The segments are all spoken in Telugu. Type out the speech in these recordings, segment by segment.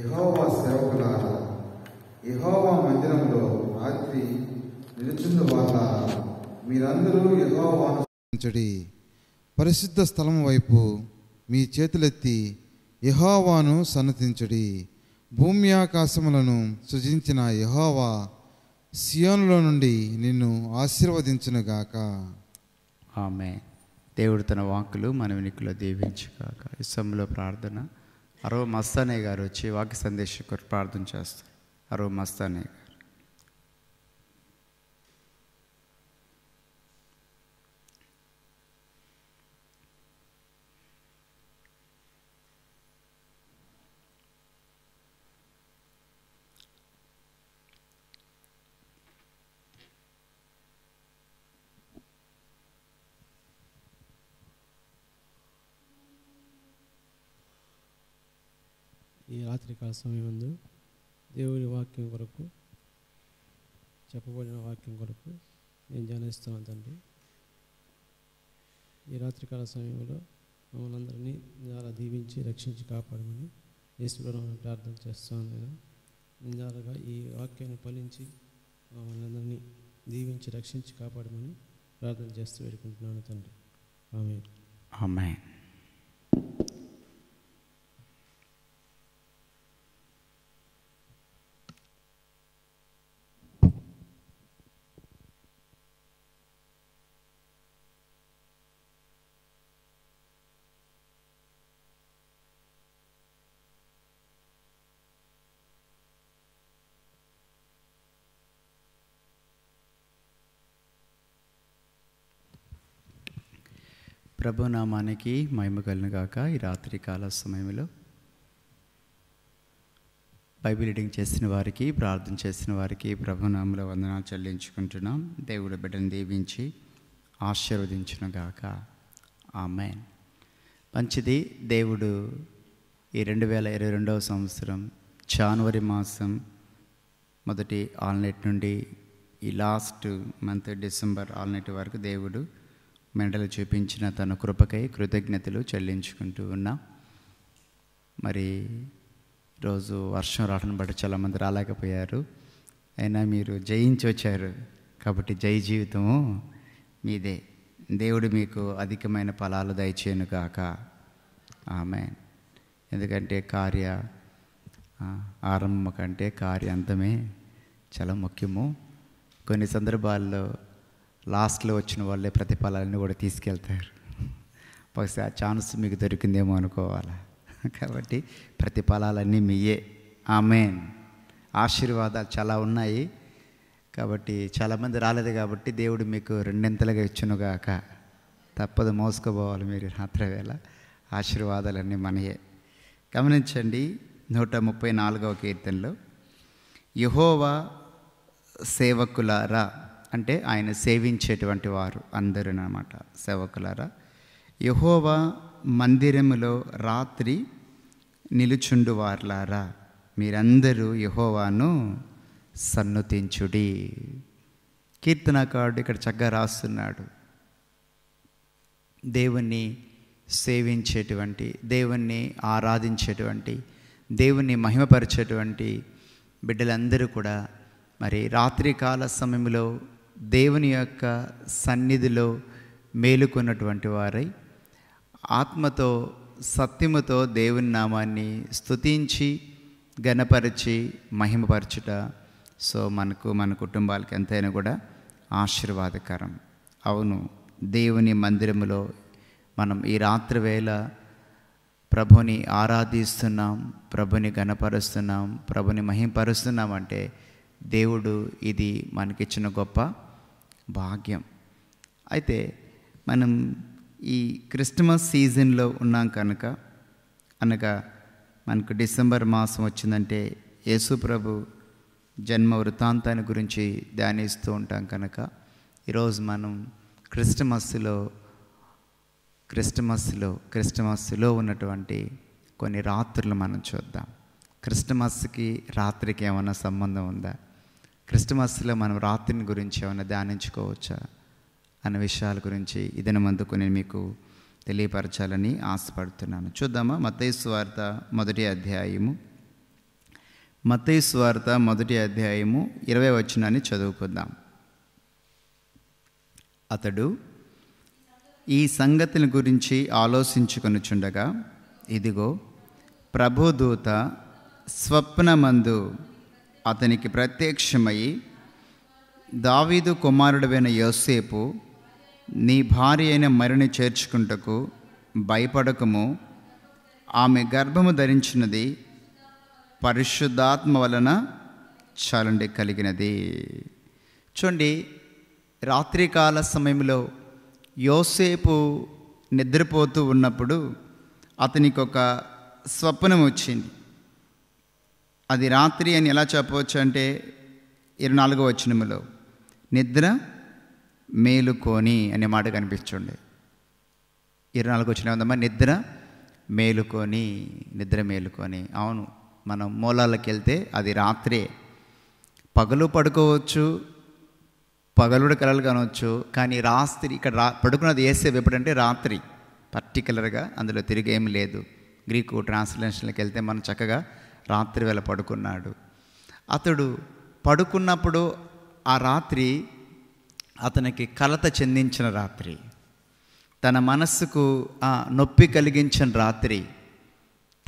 యహోవా సేవకులారా యహోవా మందిరంలో రాత్రి నిలుచున్న వాళ్ళ మీరందరూ యహోవాను పరిశుద్ధ స్థలం వైపు మీ చేతులెత్తి యహోవాను సన్నతించడి భూమి ఆకాశములను సృజించిన యహోవా సియోన్లో నుండి నిన్ను ఆశీర్వదించునుగాక ఆమె దేవుడు తన వాక్కులు మనవినికుల దీవించుగాక ఇసంలో ప్రార్థన అరో మస్తానే గారు వచ్చి వాక్య సందేశం ప్రార్థన చేస్తారు అరో మస్తానే గారు ఈ రాత్రికాల సమయమందు దేవుని వాక్యం కొరకు చెప్పబడిన వాక్యం కొరకు నేను ధ్యానిస్తున్నాను తండ్రి ఈ రాత్రికాల సమయంలో మమ్మల్ని అందరినీ నిజాల దీవించి రక్షించి కాపాడమని ఈశ్వరుని ప్రార్థన చేస్తాను నేను నిజాలుగా ఈ వాక్యాన్ని ఫలించి మమ్మల్ని అందరినీ దీవించి రక్షించి కాపాడమని ప్రార్థన చేస్తూ వేడుకుంటున్నాను తండ్రి ఆమె ఆమె ప్రభునామానికి మహిమ గాక ఈ రాత్రి కాల సమయంలో బైబిల్ రీడింగ్ చేసిన వారికి ప్రార్థన చేసిన వారికి ప్రభునామలో వందనాలు చెల్లించుకుంటున్నాం దేవుడు బిడ్డను దీవించి ఆశీర్వదించును గాక ఆమె మంచిది దేవుడు ఈ రెండు వేల ఇరవై రెండవ సంవత్సరం జనవరి మాసం మొదటి ఆల్నెట్ నుండి ఈ లాస్ట్ మంత్ డిసెంబర్ ఆల్నెట్ వరకు దేవుడు మెండలు చూపించిన తన కృపకై కృతజ్ఞతలు చెల్లించుకుంటూ ఉన్నాం మరి రోజు వర్షం రావడం బట్టి చాలామంది రాలేకపోయారు అయినా మీరు జయించి వచ్చారు కాబట్టి జయ జీవితము మీదే దేవుడు మీకు అధికమైన ఫలాలు దయచేయను కాక ఆమె ఎందుకంటే కార్య ఆరంభం కంటే కార్యాంతమే చాలా ముఖ్యము కొన్ని సందర్భాల్లో లాస్ట్లో వచ్చిన వాళ్ళే ప్రతిఫలాలన్నీ కూడా తీసుకెళ్తారు బహుశా ఆ ఛాన్స్ మీకు దొరికిందేమో అనుకోవాలి కాబట్టి ప్రతిఫలాలన్నీ మీయే ఆమెన్ ఆశీర్వాదాలు చాలా ఉన్నాయి కాబట్టి చాలామంది రాలేదు కాబట్టి దేవుడు మీకు రెండింతలుగా ఇచ్చునుగాక తప్పదు మోసుకోబోవాలి మీరు రాత్రివేళ ఆశీర్వాదాలన్నీ మనయే గమనించండి నూట ముప్పై నాలుగవ కీర్తనలో యహోవా సేవకులారా అంటే ఆయన సేవించేటువంటి వారు అందరూనమాట సేవకులారా యహోవా మందిరములో రాత్రి నిలుచుండు వార్లారా మీరందరూ యహోవాను సన్నుతించుడి కీర్తనకారుడు ఇక్కడ చక్కగా రాస్తున్నాడు దేవుణ్ణి సేవించేటువంటి దేవుణ్ణి ఆరాధించేటువంటి దేవుణ్ణి మహిమపరిచేటువంటి బిడ్డలందరూ కూడా మరి రాత్రికాల సమయంలో దేవుని యొక్క సన్నిధిలో మేలుకున్నటువంటి వారై ఆత్మతో సత్యముతో దేవుని నామాన్ని స్తుతించి గణపరిచి మహిమపరచుట సో మనకు మన కుటుంబాలకు ఎంతైనా కూడా ఆశీర్వాదకరం అవును దేవుని మందిరములో మనం ఈ రాత్రి వేళ ప్రభుని ఆరాధిస్తున్నాం ప్రభుని గణపరుస్తున్నాం ప్రభుని మహిమపరుస్తున్నాం అంటే దేవుడు ఇది మనకిచ్చిన గొప్ప భాగ్యం అయితే మనం ఈ క్రిస్మస్ సీజన్లో ఉన్నాం కనుక అనగా మనకు డిసెంబర్ మాసం వచ్చిందంటే యేసుప్రభు జన్మ వృత్తాంతాన్ని గురించి ధ్యానిస్తూ ఉంటాం కనుక ఈరోజు మనం క్రిస్టమస్లో క్రిస్టమస్లో క్రిస్టమస్లో ఉన్నటువంటి కొన్ని రాత్రులు మనం చూద్దాం క్రిస్టమస్కి రాత్రికి ఏమైనా సంబంధం ఉందా క్రిస్టమస్లో మనం రాత్రిని గురించి ఏమైనా ధ్యానించుకోవచ్చా అనే విషయాల గురించి మందుకు నేను మీకు తెలియపరచాలని ఆశపడుతున్నాను చూద్దామా మతేసు వార్త మొదటి అధ్యాయము మతేసు వార్త మొదటి అధ్యాయము ఇరవై వచ్చినాన్ని చదువుకుందాం అతడు ఈ సంగతుల గురించి ఆలోచించుకొనుచుండగా ఇదిగో ప్రభుదూత స్వప్నమందు అతనికి ప్రత్యక్షమై దావీదు కుమారుడైన యోసేపు నీ భార్య అయిన మరిని చేర్చుకుంటకు భయపడకము ఆమె గర్భము ధరించినది పరిశుద్ధాత్మ వలన చాలండి కలిగినది చూడండి రాత్రికాల సమయంలో యోసేపు నిద్రపోతూ ఉన్నప్పుడు అతనికి ఒక స్వప్నం వచ్చింది అది రాత్రి అని ఎలా చెప్పవచ్చు అంటే ఇరవై నాలుగో వచ్చినములో నిద్ర మేలుకొని అనే మాట కనిపించండి ఇరవై నాలుగు వచ్చిన ఉందమ్మా నిద్ర మేలుకొని నిద్ర మేలుకొని అవును మనం మూలాలకు వెళ్తే అది రాత్రే పగలు పడుకోవచ్చు పగలుడు కలలు కానవచ్చు కానీ రాత్రి ఇక్కడ రా పడుకున్నది ఏసేపు ఎప్పుడంటే రాత్రి పర్టికులర్గా అందులో తిరిగేం లేదు గ్రీకు ట్రాన్స్లేషన్లకు వెళ్తే మనం చక్కగా రాత్రివేళ పడుకున్నాడు అతడు పడుకున్నప్పుడు ఆ రాత్రి అతనికి కలత చెందించిన రాత్రి తన మనస్సుకు ఆ నొప్పి కలిగించిన రాత్రి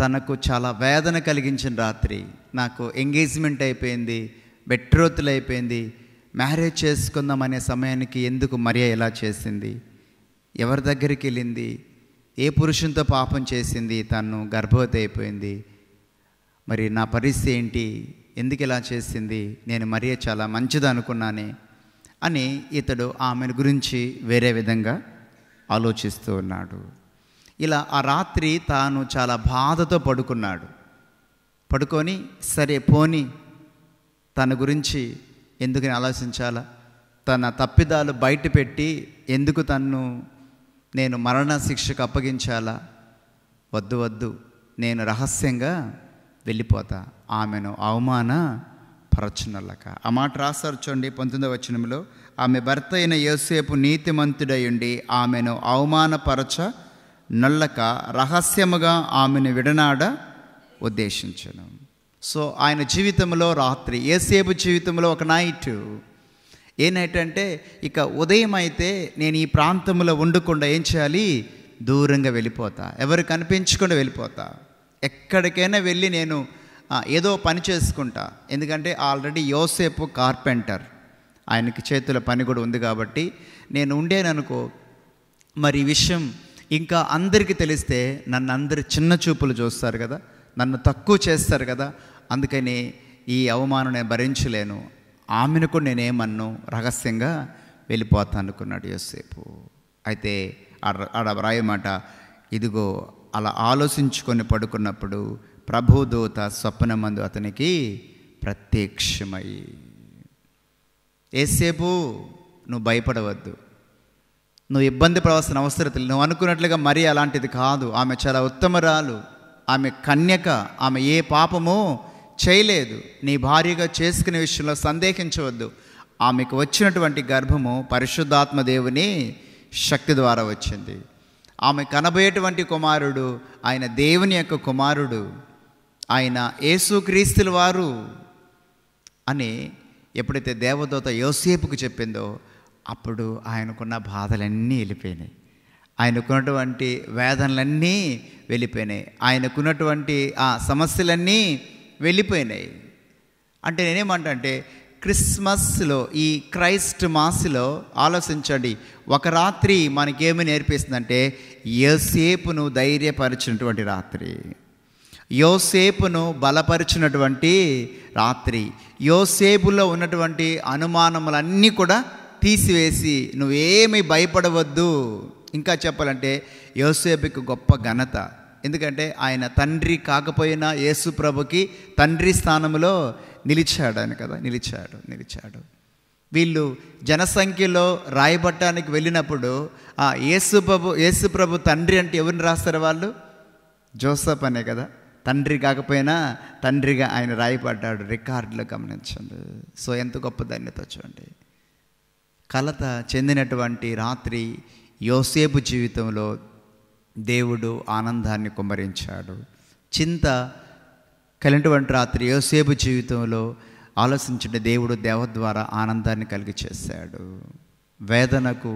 తనకు చాలా వేదన కలిగించిన రాత్రి నాకు ఎంగేజ్మెంట్ అయిపోయింది బెట్రోతులు అయిపోయింది మ్యారేజ్ చేసుకుందాం అనే సమయానికి ఎందుకు మరియా ఎలా చేసింది ఎవరి దగ్గరికి వెళ్ళింది ఏ పురుషునితో పాపం చేసింది తను గర్భవతి అయిపోయింది మరి నా పరిస్థితి ఏంటి ఎందుకు ఇలా చేసింది నేను మరీ చాలా మంచిది అనుకున్నానే అని ఇతడు ఆమెను గురించి వేరే విధంగా ఆలోచిస్తూ ఉన్నాడు ఇలా ఆ రాత్రి తాను చాలా బాధతో పడుకున్నాడు పడుకొని సరే పోని తన గురించి ఎందుకని ఆలోచించాలా తన తప్పిదాలు బయటపెట్టి ఎందుకు తన్ను నేను మరణ శిక్షకు అప్పగించాలా వద్దు వద్దు నేను రహస్యంగా వెళ్ళిపోతా ఆమెను అవమాన పరచునలక ఆ మాట రాస్తారు చూడండి పంతొమ్మిదవ వచనంలో ఆమె భర్త అయిన యోసేపు ఉండి ఆమెను అవమానపరచ నల్లక రహస్యముగా ఆమెను విడనాడ ఉద్దేశించను సో ఆయన జీవితంలో రాత్రి ఏసేపు జీవితంలో ఒక నైట్ అంటే ఇక ఉదయం అయితే నేను ఈ ప్రాంతంలో ఉండకుండా ఏం చేయాలి దూరంగా వెళ్ళిపోతా ఎవరు కనిపించకుండా వెళ్ళిపోతా ఎక్కడికైనా వెళ్ళి నేను ఏదో పని చేసుకుంటా ఎందుకంటే ఆల్రెడీ యోసేపు కార్పెంటర్ ఆయనకి చేతుల పని కూడా ఉంది కాబట్టి నేను ఉండేననుకో మరి ఈ విషయం ఇంకా అందరికీ తెలిస్తే నన్ను అందరు చిన్న చూపులు చూస్తారు కదా నన్ను తక్కువ చేస్తారు కదా అందుకని ఈ అవమానం నేను భరించలేను ఆమెను కూడా నేనేమన్ను రహస్యంగా వెళ్ళిపోతాను అనుకున్నాడు యోసేపు అయితే ఆడ రాయమాట ఇదిగో అలా ఆలోచించుకొని పడుకున్నప్పుడు ప్రభుదూత స్వప్నమందు అతనికి ప్రత్యక్షమై ఏసేపు నువ్వు భయపడవద్దు నువ్వు ఇబ్బంది పడవలసిన అవసరం నువ్వు అనుకున్నట్లుగా మరీ అలాంటిది కాదు ఆమె చాలా ఉత్తమరాలు ఆమె కన్యక ఆమె ఏ పాపమో చేయలేదు నీ భార్యగా చేసుకునే విషయంలో సందేహించవద్దు ఆమెకు వచ్చినటువంటి గర్భము పరిశుద్ధాత్మ దేవుని శక్తి ద్వారా వచ్చింది ఆమె కనబోయేటువంటి కుమారుడు ఆయన దేవుని యొక్క కుమారుడు ఆయన యేసుక్రీస్తుల వారు అని ఎప్పుడైతే దేవదూత యోసేపుకు చెప్పిందో అప్పుడు ఆయనకున్న బాధలన్నీ వెళ్ళిపోయినాయి ఆయనకున్నటువంటి వేదనలన్నీ వెళ్ళిపోయినాయి ఆయనకున్నటువంటి ఆ సమస్యలన్నీ వెళ్ళిపోయినాయి అంటే నేనేమంటా అంటే క్రిస్మస్లో ఈ క్రైస్ట్ మాస్లో ఆలోచించండి ఒక రాత్రి మనకేమి నేర్పిస్తుందంటే యోసేపును ధైర్యపరిచినటువంటి రాత్రి యోసేపును బలపరిచినటువంటి రాత్రి యోసేపులో ఉన్నటువంటి అనుమానములన్నీ కూడా తీసివేసి నువ్వేమి భయపడవద్దు ఇంకా చెప్పాలంటే యోసేపుకి గొప్ప ఘనత ఎందుకంటే ఆయన తండ్రి కాకపోయినా యేసు ప్రభుకి తండ్రి స్థానంలో నిలిచాడు ఆయన కదా నిలిచాడు నిలిచాడు వీళ్ళు జనసంఖ్యలో రాయబట్టడానికి వెళ్ళినప్పుడు ఆ యేసు ప్రభు యేసు ప్రభు తండ్రి అంటే ఎవరిని రాస్తారు వాళ్ళు జోసఫ్ అనే కదా తండ్రి కాకపోయినా తండ్రిగా ఆయన రాయబడ్డాడు రికార్డులు గమనించండి సో ఎంత గొప్ప ధన్యత చూడండి కలత చెందినటువంటి రాత్రి యోసేపు జీవితంలో దేవుడు ఆనందాన్ని కుమ్మరించాడు చింత కలిగినటువంటి రాత్రి యోసేపు జీవితంలో ఆలోచించిన దేవుడు దేవ ద్వారా ఆనందాన్ని కలిగి చేశాడు వేదనకు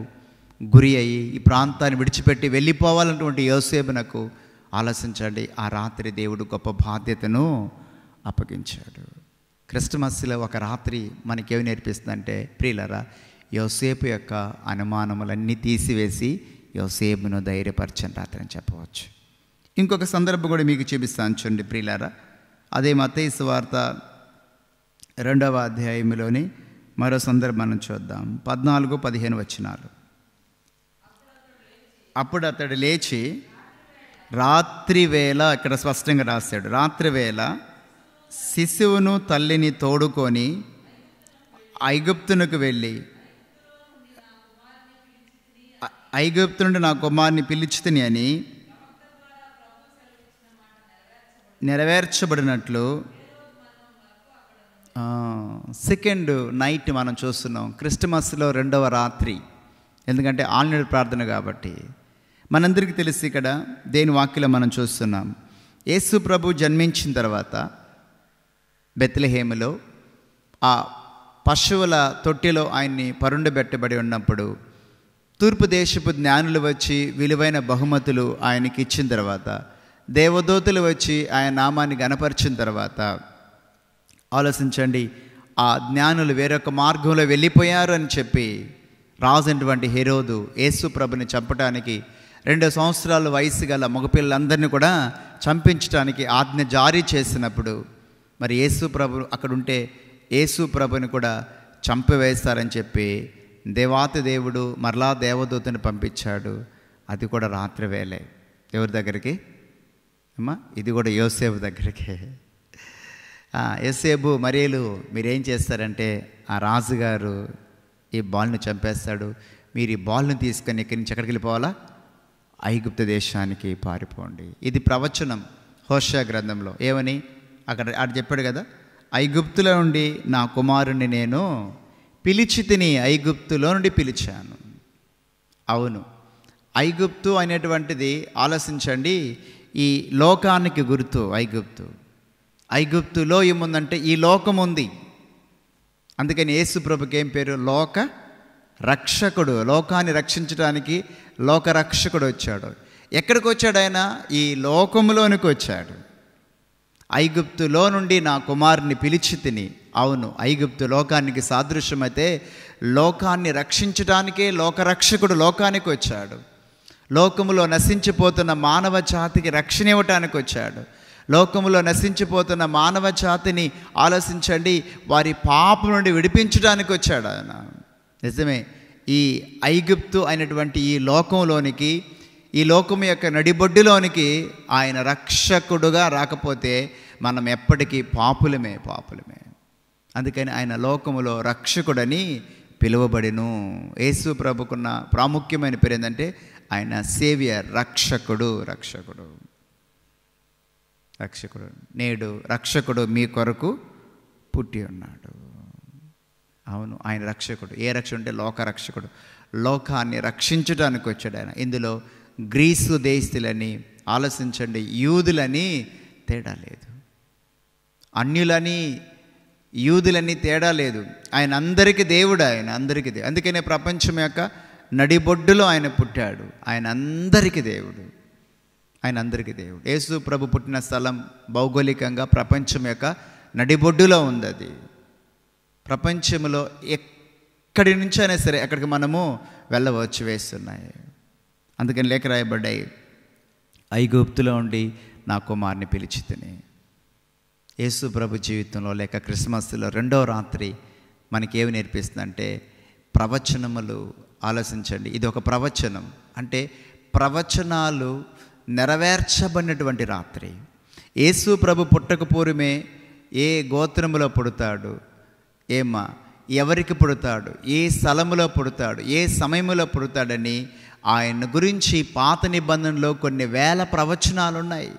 గురి అయ్యి ఈ ప్రాంతాన్ని విడిచిపెట్టి వెళ్ళిపోవాలన్నటువంటి యోసేపునకు ఆలోచించండి ఆ రాత్రి దేవుడు గొప్ప బాధ్యతను అప్పగించాడు క్రిస్టమస్లో ఒక రాత్రి మనకేమి నేర్పిస్తుందంటే ప్రియులరా యోసేపు యొక్క అనుమానములన్నీ తీసివేసి యోసేపును ధైర్యపరచని రాత్రి అని చెప్పవచ్చు ఇంకొక సందర్భం కూడా మీకు చూపిస్తాను చూడండి ప్రియులారా అదే మతేసు వార్త రెండవ అధ్యాయంలోని మరో సందర్భం చూద్దాం పద్నాలుగు పదిహేను వచ్చినాలు అప్పుడు అతడు లేచి రాత్రి వేళ ఇక్కడ స్పష్టంగా రాశాడు రాత్రి వేళ శిశువును తల్లిని తోడుకొని ఐగుప్తునకు వెళ్ళి ఐగుప్తు నుండి నా కుమార్ని పిలిచితిని అని నెరవేర్చబడినట్లు సెకండ్ నైట్ మనం చూస్తున్నాం క్రిస్టమస్లో రెండవ రాత్రి ఎందుకంటే ఆల్నేడు ప్రార్థన కాబట్టి మనందరికీ తెలిసి ఇక్కడ దేని వాక్యలో మనం చూస్తున్నాం యేసు ప్రభు జన్మించిన తర్వాత బెత్లహేములో ఆ పశువుల తొట్టిలో ఆయన్ని పరుండబెట్టబడి ఉన్నప్పుడు తూర్పు దేశపు జ్ఞానులు వచ్చి విలువైన బహుమతులు ఆయనకి ఇచ్చిన తర్వాత దేవదూతలు వచ్చి ఆయన నామాన్ని గనపరిచిన తర్వాత ఆలోచించండి ఆ జ్ఞానులు వేరొక మార్గంలో వెళ్ళిపోయారు అని చెప్పి రాజైనటువంటి హెరోదు యేసు ప్రభుని చంపడానికి రెండు సంవత్సరాల వయసు గల మగపిల్లలందరినీ కూడా చంపించడానికి ఆజ్ఞ జారీ చేసినప్పుడు మరి యేసు ప్రభు అక్కడుంటే యేసు ప్రభుని కూడా చంపివేస్తారని చెప్పి దేవాతి దేవుడు మరలా దేవదూతని పంపించాడు అది కూడా రాత్రివేళే ఎవరి దగ్గరికి అమ్మా ఇది కూడా యోసేపు దగ్గరికి యోసేపు మరేలు మీరేం చేస్తారంటే ఆ రాజుగారు ఈ బాల్ను చంపేస్తాడు మీరు ఈ బాల్ను తీసుకొని ఇక్కడి నుంచి ఎక్కడికి వెళ్ళిపోవాలా ఐగుప్త దేశానికి పారిపోండి ఇది ప్రవచనం హోషా గ్రంథంలో ఏమని అక్కడ అక్కడ చెప్పాడు కదా ఐగుప్తులో నుండి నా కుమారుని నేను పిలిచి తిని ఐగుప్తులో నుండి పిలిచాను అవును ఐగుప్తు అనేటువంటిది ఆలోచించండి ఈ లోకానికి గుర్తు ఐగుప్తు ఐగుప్తులో ఏముందంటే ఈ లోకం ఉంది అందుకని ప్రభుకి ఏం పేరు లోక రక్షకుడు లోకాన్ని రక్షించడానికి లోకరక్షకుడు వచ్చాడు ఎక్కడికి వచ్చాడు ఆయన ఈ లోకంలోనికి వచ్చాడు ఐగుప్తులో నుండి నా కుమారుని పిలిచి తిని అవును ఐగుప్తు లోకానికి సాదృశ్యమైతే లోకాన్ని రక్షించడానికే లోకరక్షకుడు లోకానికి వచ్చాడు లోకములో నశించిపోతున్న మానవ జాతికి రక్షణ ఇవ్వటానికి వచ్చాడు లోకములో నశించిపోతున్న మానవ జాతిని ఆలోచించండి వారి పాపం నుండి విడిపించడానికి వచ్చాడు ఆయన నిజమే ఈ ఐగుప్తు అయినటువంటి ఈ లోకంలోనికి ఈ లోకం యొక్క నడిబొడ్డులోనికి ఆయన రక్షకుడుగా రాకపోతే మనం ఎప్పటికీ పాపులమే పాపులమే అందుకని ఆయన లోకములో రక్షకుడని పిలువబడిను యేసు ప్రభుకున్న ప్రాముఖ్యమైన పేరు ఏంటంటే ఆయన సేవియర్ రక్షకుడు రక్షకుడు రక్షకుడు నేడు రక్షకుడు మీ కొరకు పుట్టి ఉన్నాడు అవును ఆయన రక్షకుడు ఏ రక్ష ఉంటే లోక రక్షకుడు లోకాన్ని రక్షించడానికి వచ్చాడు ఆయన ఇందులో గ్రీసు దేశతులని ఆలోచించండి యూదులని తేడా లేదు అన్యులని యూదులని తేడా లేదు ఆయన అందరికీ దేవుడు ఆయన అందరికీ దేవుడు అందుకనే ప్రపంచం యొక్క నడిబొడ్డులో ఆయన పుట్టాడు ఆయన అందరికీ దేవుడు ఆయన అందరికీ దేవుడు యేసు ప్రభు పుట్టిన స్థలం భౌగోళికంగా ప్రపంచం యొక్క నడిబొడ్డులో ఉంది అది ప్రపంచంలో ఎక్కడి నుంచి అయినా సరే అక్కడికి మనము వెళ్ళవచ్చు వేస్తున్నాయి అందుకని లేఖ రాయబడ్డాయి ఐగుప్తులో ఉండి నా కుమార్ని పిలిచి తిని యేసు ప్రభు జీవితంలో లేక క్రిస్మస్లో రెండో రాత్రి మనకేమి నేర్పిస్తుందంటే ప్రవచనములు ఆలోచించండి ఇది ఒక ప్రవచనం అంటే ప్రవచనాలు నెరవేర్చబడినటువంటి రాత్రి యేసు ప్రభు పుట్టకపోరుమే ఏ గోత్రములో పుడతాడు ఏమా ఎవరికి పుడతాడు ఏ స్థలములో పుడతాడు ఏ సమయంలో పుడతాడని ఆయన గురించి పాత నిబంధనలో కొన్ని వేల ప్రవచనాలు ఉన్నాయి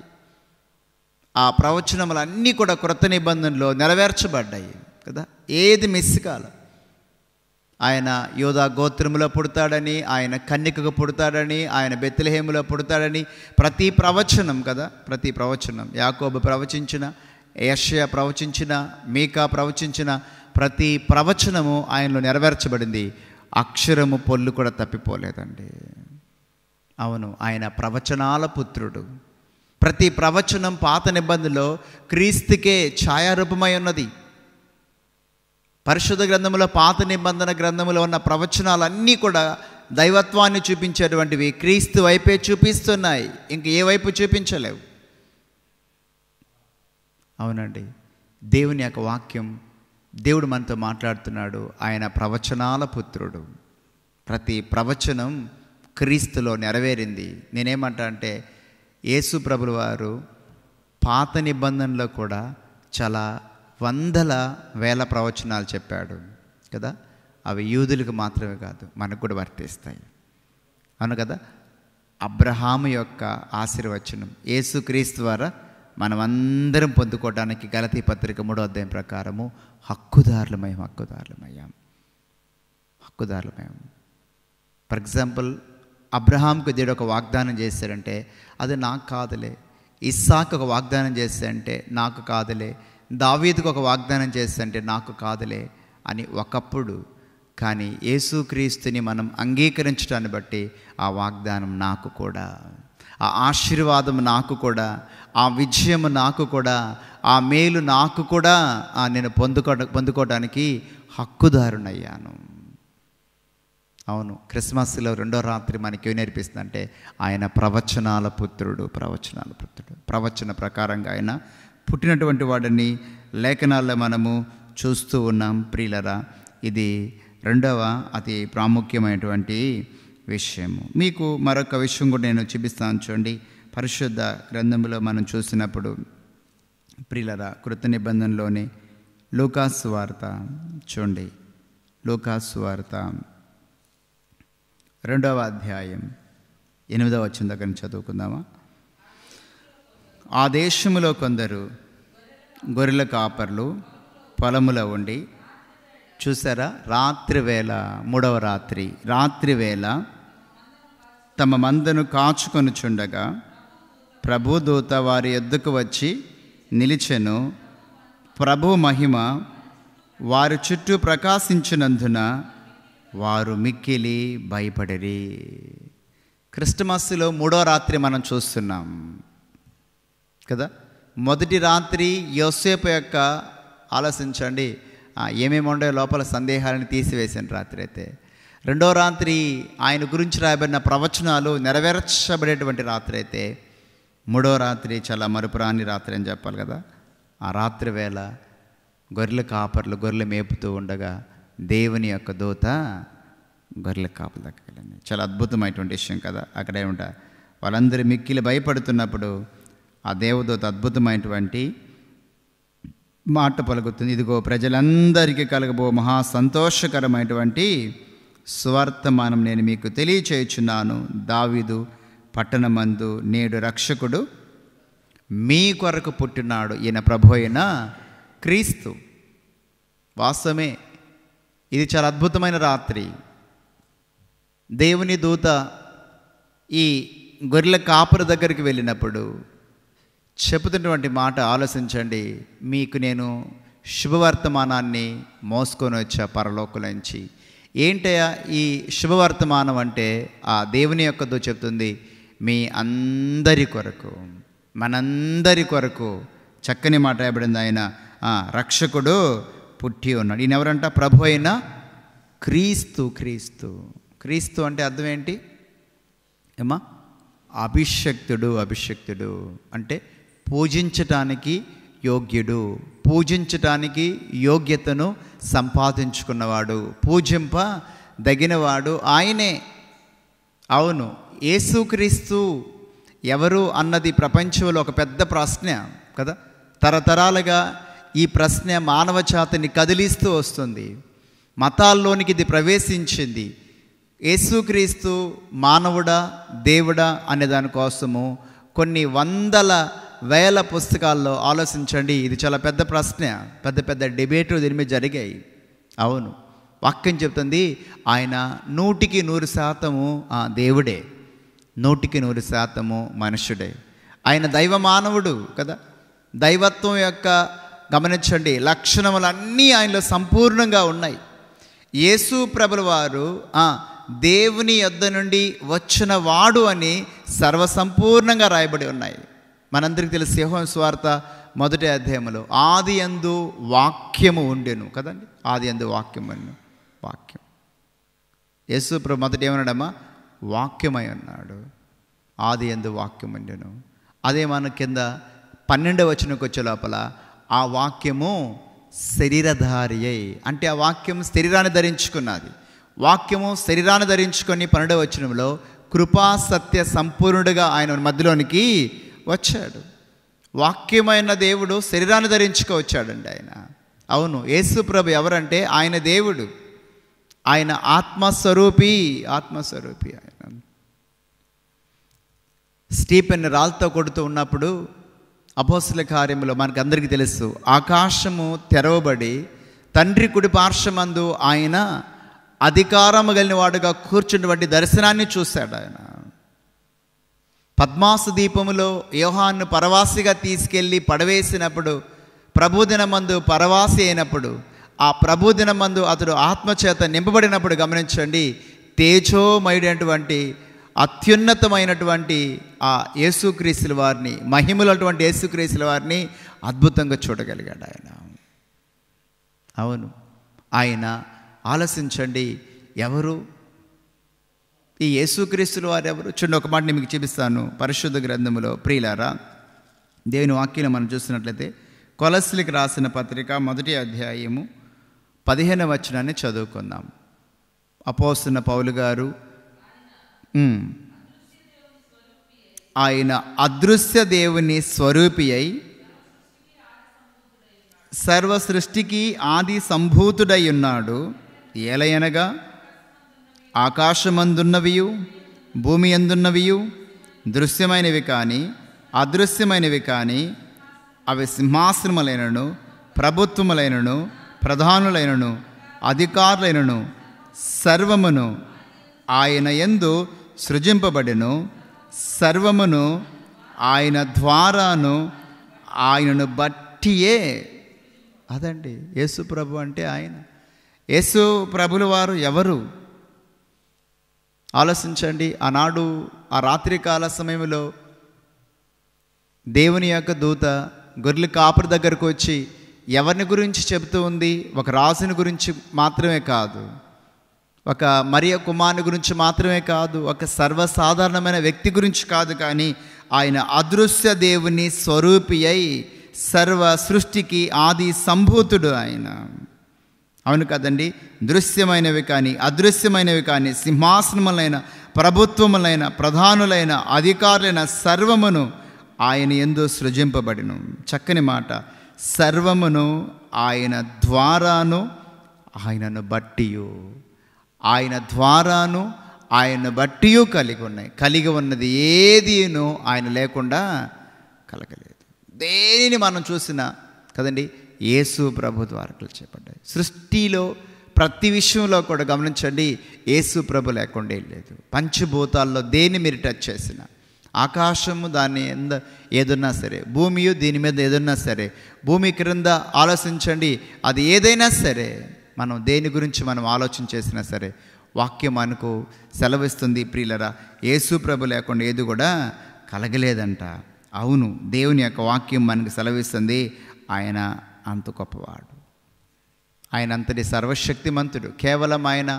ఆ ప్రవచనములన్నీ కూడా క్రొత్త నిబంధనలో నెరవేర్చబడ్డాయి కదా ఏది మిస్ కాలం ఆయన యోధా గోత్రములో పుడతాడని ఆయన కన్యకకు పుడతాడని ఆయన బెత్తలహేములో పుడతాడని ప్రతి ప్రవచనం కదా ప్రతి ప్రవచనం యాకోబు ప్రవచించిన యషయ ప్రవచించిన మీకా ప్రవచించిన ప్రతి ప్రవచనము ఆయనలో నెరవేర్చబడింది అక్షరము పొల్లు కూడా తప్పిపోలేదండి అవును ఆయన ప్రవచనాల పుత్రుడు ప్రతి ప్రవచనం పాత నిబంధనలో క్రీస్తుకే ఛాయారూపమై ఉన్నది పరిశుద్ధ గ్రంథంలో పాత నిబంధన గ్రంథంలో ఉన్న ప్రవచనాలన్నీ కూడా దైవత్వాన్ని చూపించేటువంటివి క్రీస్తు వైపే చూపిస్తున్నాయి ఇంక ఏ వైపు చూపించలేవు అవునండి దేవుని యొక్క వాక్యం దేవుడు మనతో మాట్లాడుతున్నాడు ఆయన ప్రవచనాల పుత్రుడు ప్రతి ప్రవచనం క్రీస్తులో నెరవేరింది నేనేమంటా అంటే యేసు ప్రభులు వారు పాత నిబంధనలో కూడా చాలా వందల వేల ప్రవచనాలు చెప్పాడు కదా అవి యూదులకు మాత్రమే కాదు మనకు కూడా వర్తిస్తాయి అవును కదా అబ్రహాము యొక్క ఆశీర్వచనం యేసుక్రీస్తు ద్వారా మనమందరం పొందుకోవడానికి గలతీ పత్రిక మూడో అధ్యాయం ప్రకారము హక్కుదారులమయం హక్కుదారులమయ్యాం హక్కుదారులమయం ఫర్ ఎగ్జాంపుల్ అబ్రహాంకు దేవుడు ఒక వాగ్దానం చేశాడంటే అది నాకు కాదులే ఇస్సాకు ఒక వాగ్దానం చేస్తే అంటే నాకు కాదులే దావీదుకు ఒక వాగ్దానం చేస్తుంటే నాకు కాదులే అని ఒకప్పుడు కానీ యేసుక్రీస్తుని మనం అంగీకరించడాన్ని బట్టి ఆ వాగ్దానం నాకు కూడా ఆ ఆశీర్వాదం నాకు కూడా ఆ విజయం నాకు కూడా ఆ మేలు నాకు కూడా నేను పొందుకో పొందుకోవడానికి హక్కుదారునయ్యాను అవును క్రిస్మస్లో రెండో రాత్రి మనకి నేర్పిస్తుందంటే ఆయన ప్రవచనాల పుత్రుడు ప్రవచనాల పుత్రుడు ప్రవచన ప్రకారంగా ఆయన పుట్టినటువంటి వాడని లేఖనాల్లో మనము చూస్తూ ఉన్నాం ప్రియులరా ఇది రెండవ అతి ప్రాముఖ్యమైనటువంటి విషయము మీకు మరొక విషయం కూడా నేను చూపిస్తాను చూడండి పరిశుద్ధ గ్రంథంలో మనం చూసినప్పుడు ప్రియులరా కృత నిబంధనలోని లూకాస్ వార్త చూడండి లూకాస్ వార్త రెండవ అధ్యాయం ఎనిమిదవ వచ్చిన దగ్గర చదువుకుందామా ఆ దేశములో కొందరు గొర్రెల కాపర్లు పొలములో ఉండి చూసారా రాత్రి వేళ మూడవ రాత్రి రాత్రి వేళ తమ మందను కాచుకొని చుండగా ప్రభుదూత వారి ఎద్దుకు వచ్చి నిలిచెను ప్రభు మహిమ వారి చుట్టూ ప్రకాశించినందున వారు మిక్కిలి భయపడరి క్రిస్టమస్లో మూడో రాత్రి మనం చూస్తున్నాం కదా మొదటి రాత్రి యోసేపు యొక్క ఆలోచించండి ఏమేమి ఉండే లోపల సందేహాలను తీసివేసిన రాత్రి అయితే రెండో రాత్రి ఆయన గురించి రాయబడిన ప్రవచనాలు నెరవేర్చబడేటువంటి రాత్రి అయితే మూడో రాత్రి చాలా మరుపురాని రాత్రి అని చెప్పాలి కదా ఆ రాత్రి వేళ గొర్రెల కాపర్లు గొర్రెలు మేపుతూ ఉండగా దేవుని యొక్క దూత గొర్రెల కాపర్ దగ్గరికి చాలా అద్భుతమైనటువంటి విషయం కదా అక్కడే ఉంటా వాళ్ళందరూ మిక్కిలి భయపడుతున్నప్పుడు ఆ దేవదూత అద్భుతమైనటువంటి మాట పలుకుతుంది ఇదిగో ప్రజలందరికీ కలగబో మహా సంతోషకరమైనటువంటి స్వార్థమానం నేను మీకు తెలియచేయుచున్నాను దావిదు పట్టణమందు నేడు రక్షకుడు మీ కొరకు పుట్టినాడు ఈయన ప్రభు అయిన క్రీస్తు వాస్తవమే ఇది చాలా అద్భుతమైన రాత్రి దేవుని దూత ఈ గొర్రెల కాపుర దగ్గరికి వెళ్ళినప్పుడు చెబుతున్నటువంటి మాట ఆలోచించండి మీకు నేను శుభవర్తమానాన్ని మోసుకొని వచ్చా పరలోకులంచి ఏంటయ్యా ఈ శుభవర్తమానం అంటే ఆ దేవుని యొక్కతో చెప్తుంది మీ అందరి కొరకు మనందరి కొరకు చక్కని మాట ఇవ్వబడింది ఆయన రక్షకుడు పుట్టి ఉన్నాడు ఈయన ఎవరంట ప్రభు అయిన క్రీస్తు క్రీస్తు క్రీస్తు అంటే అర్థం ఏంటి ఏమా అభిషక్తుడు అభిషక్తుడు అంటే పూజించటానికి యోగ్యుడు పూజించటానికి యోగ్యతను సంపాదించుకున్నవాడు పూజింప దగినవాడు ఆయనే అవును ఏసుక్రీస్తు ఎవరు అన్నది ప్రపంచంలో ఒక పెద్ద ప్రశ్న కదా తరతరాలుగా ఈ ప్రశ్న మానవ జాతిని కదిలిస్తూ వస్తుంది మతాల్లోనికి ఇది ప్రవేశించింది ఏసుక్రీస్తు మానవుడా దేవుడా అనే దానికోసము కొన్ని వందల వేల పుస్తకాల్లో ఆలోచించండి ఇది చాలా పెద్ద ప్రశ్న పెద్ద పెద్ద డిబేట్లు దీని మీద జరిగాయి అవును వాక్యం చెప్తుంది ఆయన నూటికి నూరు శాతము దేవుడే నూటికి నూరు శాతము మనుషుడే ఆయన దైవ మానవుడు కదా దైవత్వం యొక్క గమనించండి లక్షణములన్నీ ఆయనలో సంపూర్ణంగా ఉన్నాయి యేసు ప్రభుల వారు దేవుని యొద్ద నుండి వచ్చిన వాడు అని సర్వసంపూర్ణంగా రాయబడి ఉన్నాయి మనందరికీ తెలుసు సింహం స్వార్థ మొదటి అధ్యాయంలో ఆది ఎందు వాక్యము ఉండెను కదండి ఆది ఎందు వాక్యం అన్ను వాక్యం యేసు ప్రభు ఏమన్నాడమ్మా వాక్యమై ఉన్నాడు ఆది ఎందు వాక్యం ఉండెను అదే మన కింద పన్నెండవ వచనకు వచ్చే లోపల ఆ వాక్యము శరీరధారి అయి అంటే ఆ వాక్యం శరీరాన్ని ధరించుకున్నది వాక్యము శరీరాన్ని ధరించుకొని పన్నెండవ వచనంలో కృపా సత్య సంపూర్ణుడిగా ఆయన మధ్యలోనికి వచ్చాడు వాక్యమైన దేవుడు శరీరాన్ని ధరించుకు వచ్చాడండి ఆయన అవును యేసుప్రభు ఎవరంటే ఆయన దేవుడు ఆయన ఆత్మస్వరూపి ఆత్మస్వరూపి ఆయన స్టీపెన్ రాళ్ళతో కొడుతూ ఉన్నప్పుడు అపోసల కార్యంలో మనకు అందరికీ తెలుసు ఆకాశము తెరవబడి తండ్రి కుడి పార్శ్వమందు ఆయన అధికారము కలిగిన వాడుగా కూర్చున్నటువంటి దర్శనాన్ని చూశాడు ఆయన పద్మాసు దీపములో యోహాన్ను పరవాసిగా తీసుకెళ్ళి పడవేసినప్పుడు ప్రభుదిన మందు పరవాసి అయినప్పుడు ఆ ప్రభుదిన మందు అతడు ఆత్మచేత నింపబడినప్పుడు గమనించండి తేజోమయుడైనటువంటి అత్యున్నతమైనటువంటి ఆ యేసుక్రీస్తుల వారిని మహిమలటువంటి యేసుక్రీస్తుల వారిని అద్భుతంగా చూడగలిగాడు ఆయన అవును ఆయన ఆలోచించండి ఎవరు ఈ యేసుక్రీస్తులు వారెవరు చూడండి ఒక మాట మీకు చూపిస్తాను పరిశుద్ధ గ్రంథంలో ప్రియులారా దేవుని వాక్యం మనం చూస్తున్నట్లయితే కొలస్లికి రాసిన పత్రిక మొదటి అధ్యాయము పదిహేను వచనాన్ని చదువుకుందాం అపోస్తున్న పౌలు గారు ఆయన అదృశ్య దేవుని స్వరూపి అయి సర్వ సృష్టికి ఆది సంభూతుడై ఉన్నాడు ఏలయనగా ఆకాశమందున్నవియు భూమి అందున్నవియు దృశ్యమైనవి కానీ అదృశ్యమైనవి కానీ అవి సింహాశ్రమలైనను ప్రభుత్వములైనను ప్రధానులైనను అధికారులైనను సర్వమును ఆయన ఎందు సృజింపబడిను సర్వమును ఆయన ద్వారాను ఆయనను బట్టియే అదండి యేసు ప్రభు అంటే ఆయన యేసు ప్రభులు వారు ఎవరు ఆలోచించండి ఆనాడు ఆ రాత్రికాల సమయంలో దేవుని యొక్క దూత గొర్రెల కాపురి దగ్గరకు వచ్చి ఎవరిని గురించి చెబుతూ ఉంది ఒక రాజుని గురించి మాత్రమే కాదు ఒక మరియ కుమారుని గురించి మాత్రమే కాదు ఒక సర్వసాధారణమైన వ్యక్తి గురించి కాదు కానీ ఆయన అదృశ్య దేవుని స్వరూపి అయి సర్వ సృష్టికి ఆది సంభూతుడు ఆయన అవును కదండి దృశ్యమైనవి కానీ అదృశ్యమైనవి కానీ సింహాసనములైన ప్రభుత్వములైన ప్రధానులైన అధికారులైన సర్వమును ఆయన ఎందు సృజింపబడిను చక్కని మాట సర్వమును ఆయన ద్వారాను ఆయనను బట్టియు ఆయన ద్వారాను ఆయన బట్టియు కలిగి ఉన్నాయి కలిగి ఉన్నది ఏదీను ఆయన లేకుండా కలగలేదు దేనిని మనం చూసినా కదండి యేసు ప్రభు ద్వారకలు చేపడ్డాయి సృష్టిలో ప్రతి విషయంలో కూడా గమనించండి యేసు ప్రభు లేకుండా లేదు పంచభూతాల్లో దేని మీరు టచ్ చేసిన ఆకాశము దాని ఎంద సరే భూమి దీని మీద ఏదన్నా సరే భూమి క్రింద ఆలోచించండి అది ఏదైనా సరే మనం దేని గురించి మనం ఆలోచన చేసినా సరే వాక్యం మనకు సెలవిస్తుంది ప్రియులరా యేసు ప్రభు లేకుండా ఏది కూడా కలగలేదంట అవును దేవుని యొక్క వాక్యం మనకు సెలవిస్తుంది ఆయన అంత గొప్పవాడు ఆయన అంతటి సర్వశక్తిమంతుడు కేవలం ఆయన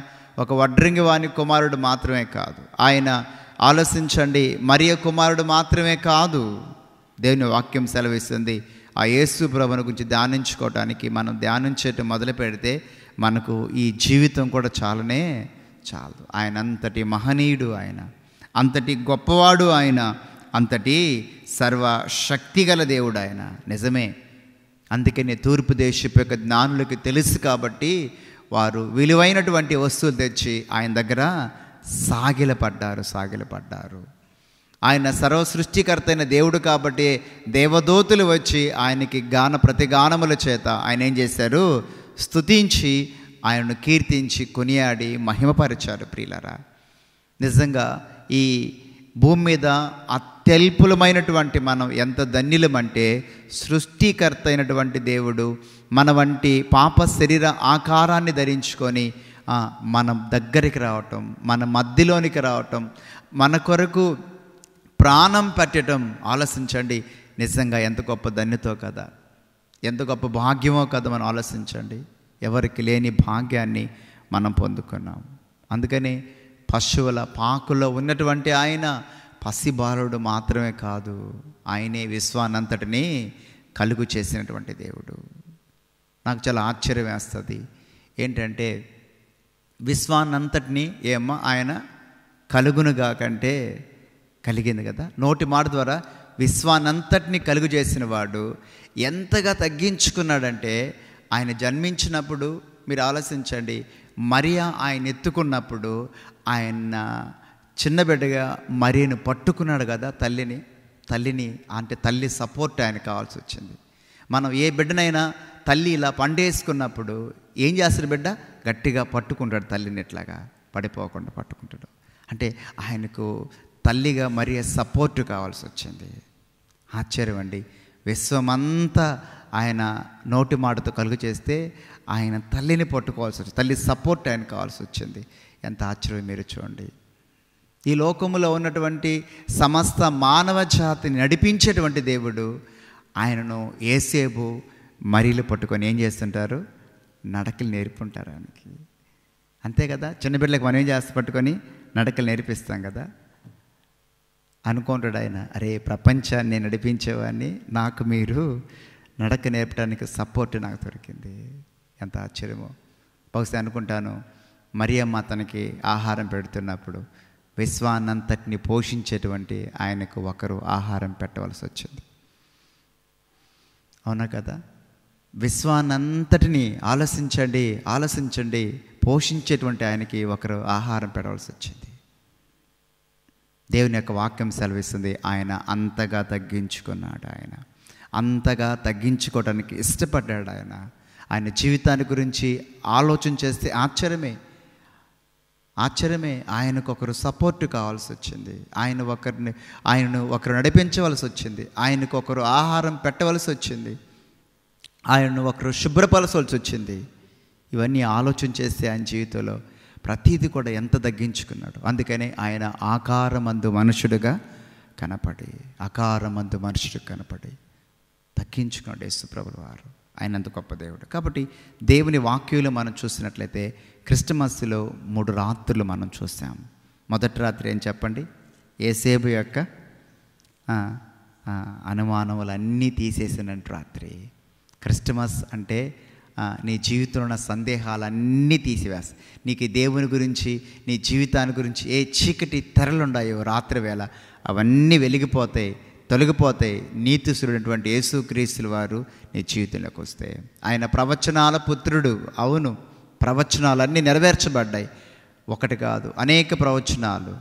ఒక వడ్రింగి వాణి కుమారుడు మాత్రమే కాదు ఆయన ఆలోచించండి మరియ కుమారుడు మాత్రమే కాదు దేవుని వాక్యం సెలవిస్తుంది ఆ యేసు ప్రభుని గురించి ధ్యానించుకోవటానికి మనం ధ్యానించేట మొదలు పెడితే మనకు ఈ జీవితం కూడా చాలనే చాలు ఆయన అంతటి మహనీయుడు ఆయన అంతటి గొప్పవాడు ఆయన అంతటి శక్తిగల దేవుడు ఆయన నిజమే అందుకనే తూర్పు దేశపు యొక్క జ్ఞానులకి తెలుసు కాబట్టి వారు విలువైనటువంటి వస్తువులు తెచ్చి ఆయన దగ్గర సాగిలపడ్డారు సాగిలపడ్డారు ఆయన సర్వ సృష్టికర్తైన దేవుడు కాబట్టి దేవదూతులు వచ్చి ఆయనకి గాన ప్రతిగానముల చేత ఆయన ఏం చేశారు స్తుతించి ఆయనను కీర్తించి కొనియాడి మహిమపరిచారు ప్రియులరా నిజంగా ఈ భూమి మీద అత్యల్పులమైనటువంటి మనం ఎంత ధన్యులమంటే సృష్టికర్త అయినటువంటి దేవుడు మన వంటి పాప శరీర ఆకారాన్ని ధరించుకొని మనం దగ్గరికి రావటం మన మధ్యలోనికి రావటం మన కొరకు ప్రాణం పెట్టడం ఆలోచించండి నిజంగా ఎంత గొప్ప ధన్యతో కదా ఎంత గొప్ప భాగ్యమో కదా మనం ఆలోచించండి ఎవరికి లేని భాగ్యాన్ని మనం పొందుకున్నాం అందుకని పశువుల పాకులో ఉన్నటువంటి ఆయన పసిబాలుడు మాత్రమే కాదు ఆయనే విశ్వానంతటిని కలుగు చేసినటువంటి దేవుడు నాకు చాలా ఆశ్చర్యం వేస్తుంది ఏంటంటే విశ్వాన్నంతటినీ ఏమో ఆయన కలుగునుగా కంటే కలిగింది కదా నోటి మాట ద్వారా విశ్వానంతటిని కలుగు చేసిన వాడు ఎంతగా తగ్గించుకున్నాడంటే ఆయన జన్మించినప్పుడు మీరు ఆలోచించండి మరియా ఆయన ఎత్తుకున్నప్పుడు ఆయన చిన్న బిడ్డగా మరీని పట్టుకున్నాడు కదా తల్లిని తల్లిని అంటే తల్లి సపోర్ట్ ఆయన కావాల్సి వచ్చింది మనం ఏ బిడ్డనైనా తల్లి ఇలా పండేసుకున్నప్పుడు ఏం చేస్తారు బిడ్డ గట్టిగా పట్టుకుంటాడు తల్లిని ఇట్లాగా పడిపోకుండా పట్టుకుంటాడు అంటే ఆయనకు తల్లిగా మరీ సపోర్ట్ కావాల్సి వచ్చింది ఆశ్చర్యం అండి విశ్వమంతా ఆయన నోటి మాటతో కలుగు చేస్తే ఆయన తల్లిని పట్టుకోవాల్సి వచ్చింది తల్లి సపోర్ట్ ఆయన కావాల్సి వచ్చింది ఎంత ఆశ్చర్యం మీరు చూడండి ఈ లోకంలో ఉన్నటువంటి సమస్త మానవ జాతిని నడిపించేటువంటి దేవుడు ఆయనను ఏసేపు మరీలు పట్టుకొని ఏం చేస్తుంటారు నడకలు నేర్పుంటారు ఆయనకి అంతే కదా చిన్నపిల్లలకు మనం ఏం చేస్తా పట్టుకొని నడకలు నేర్పిస్తాం కదా అనుకుంటాడు ఆయన అరే ప్రపంచాన్ని నడిపించేవాడిని నాకు మీరు నడక నేర్పడానికి సపోర్ట్ నాకు దొరికింది ఎంత ఆశ్చర్యమో బహుశా అనుకుంటాను అమ్మ తనకి ఆహారం పెడుతున్నప్పుడు విశ్వాన్నంతటిని పోషించేటువంటి ఆయనకు ఒకరు ఆహారం పెట్టవలసి వచ్చింది అవునా కదా విశ్వానంతటిని ఆలోచించండి ఆలోచించండి పోషించేటువంటి ఆయనకి ఒకరు ఆహారం పెట్టవలసి వచ్చింది దేవుని యొక్క వాక్యం సెలవిస్తుంది ఆయన అంతగా తగ్గించుకున్నాడు ఆయన అంతగా తగ్గించుకోవడానికి ఇష్టపడ్డాడు ఆయన ఆయన జీవితాన్ని గురించి ఆలోచన చేస్తే ఆశ్చర్యమే ఆశ్చర్యమే ఆయనకు ఒకరు సపోర్ట్ కావాల్సి వచ్చింది ఆయన ఒకరిని ఆయనను ఒకరు నడిపించవలసి వచ్చింది ఆయనకు ఒకరు ఆహారం పెట్టవలసి వచ్చింది ఆయనను ఒకరు శుభ్రపరచవలసి వచ్చింది ఇవన్నీ ఆలోచన చేస్తే ఆయన జీవితంలో ప్రతీది కూడా ఎంత తగ్గించుకున్నాడు అందుకనే ఆయన ఆకారమందు మనుషుడుగా కనపడి అకారమందు మనుషుడు కనపడి తగ్గించుకున్నాడు యేసుప్రభుల వారు ఆయన అంత గొప్ప దేవుడు కాబట్టి దేవుని వాక్యులు మనం చూసినట్లయితే క్రిస్టమస్లో మూడు రాత్రులు మనం చూసాం మొదటి రాత్రి ఏం చెప్పండి ఏసేబు యొక్క అనుమానములన్నీ తీసేసినట్టు రాత్రి క్రిస్టమస్ అంటే నీ జీవితంలో ఉన్న సందేహాలన్నీ తీసివేస్త నీకు దేవుని గురించి నీ జీవితాన్ని గురించి ఏ చీకటి తెరలుండాయో రాత్రి వేళ అవన్నీ వెలిగిపోతాయి తొలగిపోతాయి నీతి యేసు యేసుక్రీస్తుల వారు నీ జీవితంలోకి వస్తాయి ఆయన ప్రవచనాల పుత్రుడు అవును ప్రవచనాలన్నీ నెరవేర్చబడ్డాయి ఒకటి కాదు అనేక ప్రవచనాలు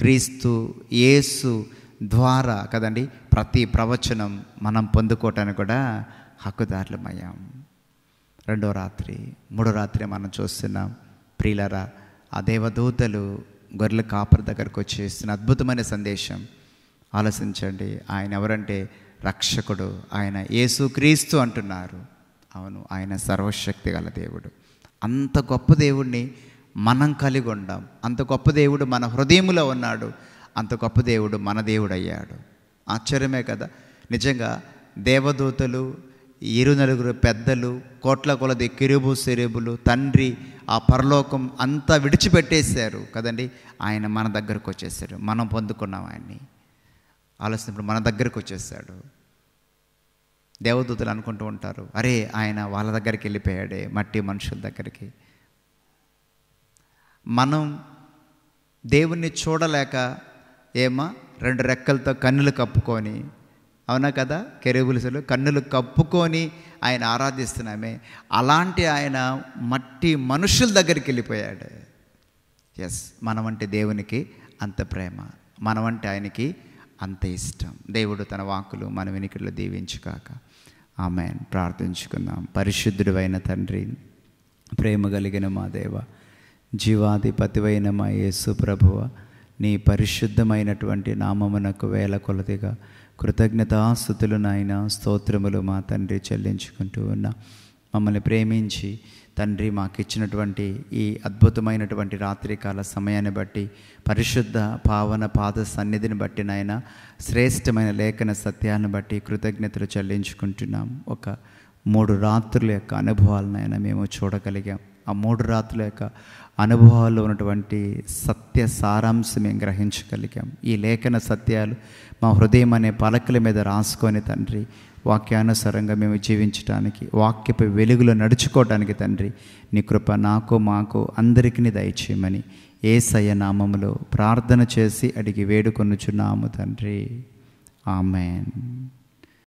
క్రీస్తు యేసు ద్వారా కదండి ప్రతి ప్రవచనం మనం పొందుకోవటానికి కూడా హక్కుదారులమయ్యాం రెండో రాత్రి మూడో రాత్రి మనం చూస్తున్నాం ప్రియులరా ఆ దేవదూతలు గొర్రెల కాపర్ దగ్గరకు వచ్చేసిన అద్భుతమైన సందేశం ఆలోచించండి ఆయన ఎవరంటే రక్షకుడు ఆయన యేసు క్రీస్తు అంటున్నారు అవును ఆయన సర్వశక్తి గల దేవుడు అంత గొప్ప దేవుణ్ణి మనం కలిగి ఉండాం అంత గొప్ప దేవుడు మన హృదయంలో ఉన్నాడు అంత గొప్ప దేవుడు మన దేవుడు అయ్యాడు ఆశ్చర్యమే కదా నిజంగా దేవదూతలు ఇరు నలుగురు పెద్దలు కోట్ల కొలది కిరుబు సిరుబులు తండ్రి ఆ పరలోకం అంతా విడిచిపెట్టేశారు కదండి ఆయన మన దగ్గరకు వచ్చేసారు మనం పొందుకున్నాం ఆయన్ని ఆలోచనప్పుడు మన దగ్గరకు వచ్చేసాడు దేవదూతలు అనుకుంటూ ఉంటారు అరే ఆయన వాళ్ళ దగ్గరికి వెళ్ళిపోయాడే మట్టి మనుషుల దగ్గరికి మనం దేవుణ్ణి చూడలేక ఏమా రెండు రెక్కలతో కన్నులు కప్పుకొని అవునా కదా కెరబులసలు కన్నులు కప్పుకొని ఆయన ఆరాధిస్తున్నామే అలాంటి ఆయన మట్టి మనుషుల దగ్గరికి వెళ్ళిపోయాడు ఎస్ వంటి దేవునికి అంత ప్రేమ వంటి ఆయనకి అంత ఇష్టం దేవుడు తన వాకులు మన వెనుకల్లో దీవించుకాక ఆమె ప్రార్థించుకుందాం పరిశుద్ధుడైన తండ్రి ప్రేమ కలిగిన మా దేవ జీవాధిపతివైన మా యేసు ప్రభువ నీ పరిశుద్ధమైనటువంటి నామమునకు వేల కొలదిగా కృతజ్ఞతాస్థుతులు నాయన స్తోత్రములు మా తండ్రి చెల్లించుకుంటూ ఉన్నా మమ్మల్ని ప్రేమించి తండ్రి మాకు ఇచ్చినటువంటి ఈ అద్భుతమైనటువంటి రాత్రికాల సమయాన్ని బట్టి పరిశుద్ధ పావన పాద సన్నిధిని బట్టి నాయన శ్రేష్టమైన లేఖన సత్యాన్ని బట్టి కృతజ్ఞతలు చెల్లించుకుంటున్నాం ఒక మూడు రాత్రుల యొక్క అనుభవాలనైనా మేము చూడగలిగాం ఆ మూడు రాత్రుల యొక్క అనుభవాల్లో ఉన్నటువంటి సత్య సారాంశం మేము గ్రహించగలిగాం ఈ లేఖన సత్యాలు మా హృదయం అనే పలకల మీద రాసుకొని తండ్రి వాక్యానుసారంగా మేము జీవించడానికి వాక్యపు వెలుగులో నడుచుకోవడానికి తండ్రి నీ కృప నాకు మాకు అందరికీ దయచేయమని ఏ నామములో ప్రార్థన చేసి అడిగి వేడుకొనుచున్నాము తండ్రి ఆమెన్